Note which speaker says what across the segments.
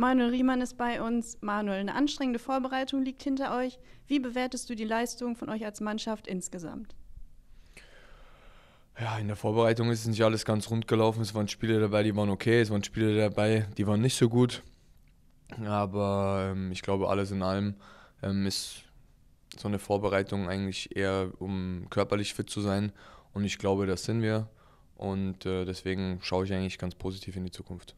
Speaker 1: Manuel Riemann ist bei uns. Manuel, eine anstrengende Vorbereitung liegt hinter euch. Wie bewertest du die Leistung von euch als Mannschaft insgesamt?
Speaker 2: Ja, in der Vorbereitung ist es nicht alles ganz rund gelaufen. Es waren Spiele dabei, die waren okay. Es waren Spiele dabei, die waren nicht so gut. Aber ähm, ich glaube, alles in allem ähm, ist so eine Vorbereitung eigentlich eher, um körperlich fit zu sein. Und ich glaube, das sind wir. Und äh, deswegen schaue ich eigentlich ganz positiv in die Zukunft.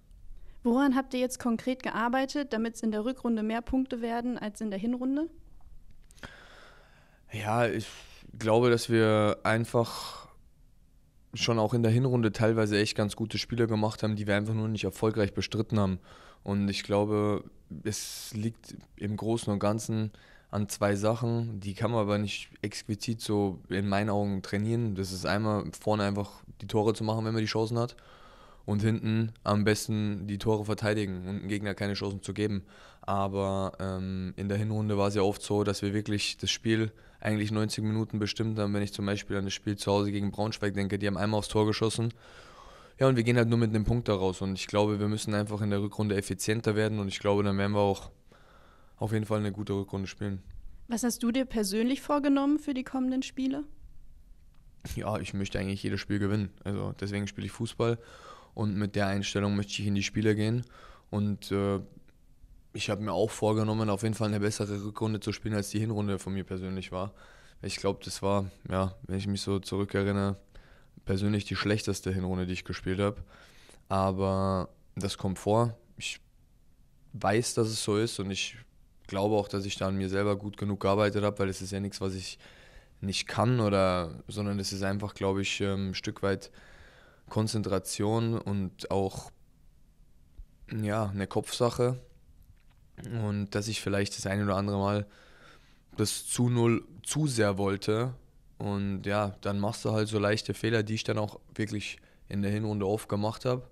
Speaker 1: Woran habt ihr jetzt konkret gearbeitet, damit es in der Rückrunde mehr Punkte werden als in der Hinrunde?
Speaker 2: Ja, ich glaube, dass wir einfach schon auch in der Hinrunde teilweise echt ganz gute Spiele gemacht haben, die wir einfach nur nicht erfolgreich bestritten haben. Und ich glaube, es liegt im Großen und Ganzen an zwei Sachen, die kann man aber nicht explizit so in meinen Augen trainieren. Das ist einmal vorne einfach die Tore zu machen, wenn man die Chancen hat und hinten am besten die Tore verteidigen und dem Gegner keine Chancen zu geben. Aber ähm, in der Hinrunde war es ja oft so, dass wir wirklich das Spiel eigentlich 90 Minuten bestimmt haben. Wenn ich zum Beispiel an das Spiel zu Hause gegen Braunschweig denke, die haben einmal aufs Tor geschossen. Ja, und wir gehen halt nur mit einem Punkt daraus. Und ich glaube, wir müssen einfach in der Rückrunde effizienter werden. Und ich glaube, dann werden wir auch auf jeden Fall eine gute Rückrunde spielen.
Speaker 1: Was hast du dir persönlich vorgenommen für die kommenden Spiele?
Speaker 2: Ja, ich möchte eigentlich jedes Spiel gewinnen. Also deswegen spiele ich Fußball und mit der Einstellung möchte ich in die Spiele gehen. Und äh, ich habe mir auch vorgenommen, auf jeden Fall eine bessere Rückrunde zu spielen, als die Hinrunde von mir persönlich war. Ich glaube, das war, ja, wenn ich mich so zurückerinnere, persönlich die schlechteste Hinrunde, die ich gespielt habe. Aber das kommt vor. Ich weiß, dass es so ist und ich glaube auch, dass ich da an mir selber gut genug gearbeitet habe, weil es ist ja nichts, was ich nicht kann oder, sondern es ist einfach, glaube ich, ähm, ein Stück weit Konzentration und auch ja, eine Kopfsache. Und dass ich vielleicht das eine oder andere Mal das zu null zu sehr wollte. Und ja, dann machst du halt so leichte Fehler, die ich dann auch wirklich in der Hinrunde oft gemacht habe.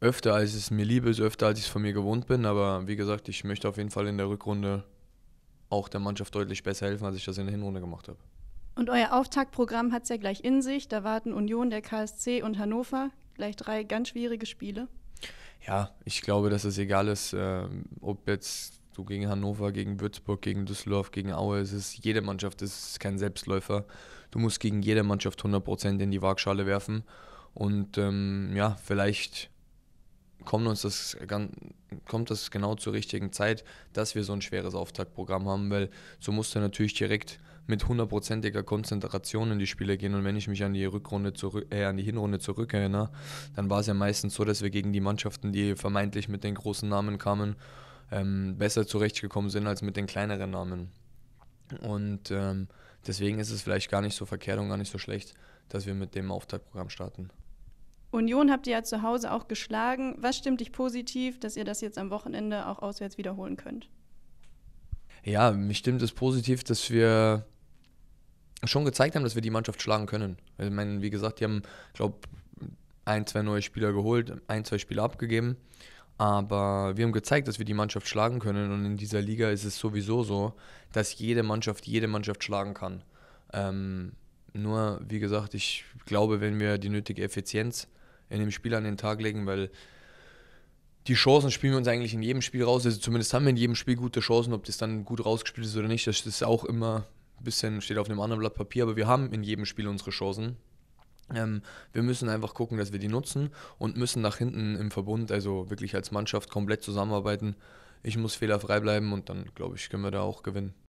Speaker 2: Öfter als es mir lieb ist, öfter als ich es von mir gewohnt bin. Aber wie gesagt, ich möchte auf jeden Fall in der Rückrunde auch der Mannschaft deutlich besser helfen, als ich das in der Hinrunde gemacht habe.
Speaker 1: Und euer Auftaktprogramm hat es ja gleich in sich. Da warten Union, der KSC und Hannover. Gleich drei ganz schwierige Spiele.
Speaker 2: Ja, ich glaube, dass es egal ist, ähm, ob jetzt du gegen Hannover, gegen Würzburg, gegen Düsseldorf, gegen Aue, es ist jede Mannschaft, es ist kein Selbstläufer. Du musst gegen jede Mannschaft 100% in die Waagschale werfen. Und ähm, ja, vielleicht kommt uns das kommt das genau zur richtigen Zeit, dass wir so ein schweres Auftaktprogramm haben, weil so musst du natürlich direkt mit hundertprozentiger Konzentration in die Spiele gehen. Und wenn ich mich an die Rückrunde zurück, äh, an die Hinrunde zurückerinnere, dann war es ja meistens so, dass wir gegen die Mannschaften, die vermeintlich mit den großen Namen kamen, ähm, besser zurechtgekommen sind als mit den kleineren Namen. Und ähm, deswegen ist es vielleicht gar nicht so verkehrt und gar nicht so schlecht, dass wir mit dem Auftaktprogramm starten.
Speaker 1: Union habt ihr ja zu Hause auch geschlagen. Was stimmt dich positiv, dass ihr das jetzt am Wochenende auch auswärts wiederholen könnt?
Speaker 2: Ja, mich stimmt es positiv, dass wir schon gezeigt haben, dass wir die Mannschaft schlagen können. Also, ich meine, wie gesagt, die haben, glaube ein, zwei neue Spieler geholt, ein, zwei Spieler abgegeben. Aber wir haben gezeigt, dass wir die Mannschaft schlagen können. Und in dieser Liga ist es sowieso so, dass jede Mannschaft jede Mannschaft schlagen kann. Ähm, nur, wie gesagt, ich glaube, wenn wir die nötige Effizienz in dem Spiel an den Tag legen, weil die Chancen spielen wir uns eigentlich in jedem Spiel raus. Also zumindest haben wir in jedem Spiel gute Chancen, ob das dann gut rausgespielt ist oder nicht. Das ist auch immer ein bisschen, steht auf einem anderen Blatt Papier, aber wir haben in jedem Spiel unsere Chancen. Ähm, wir müssen einfach gucken, dass wir die nutzen und müssen nach hinten im Verbund, also wirklich als Mannschaft, komplett zusammenarbeiten. Ich muss fehlerfrei bleiben und dann, glaube ich, können wir da auch gewinnen.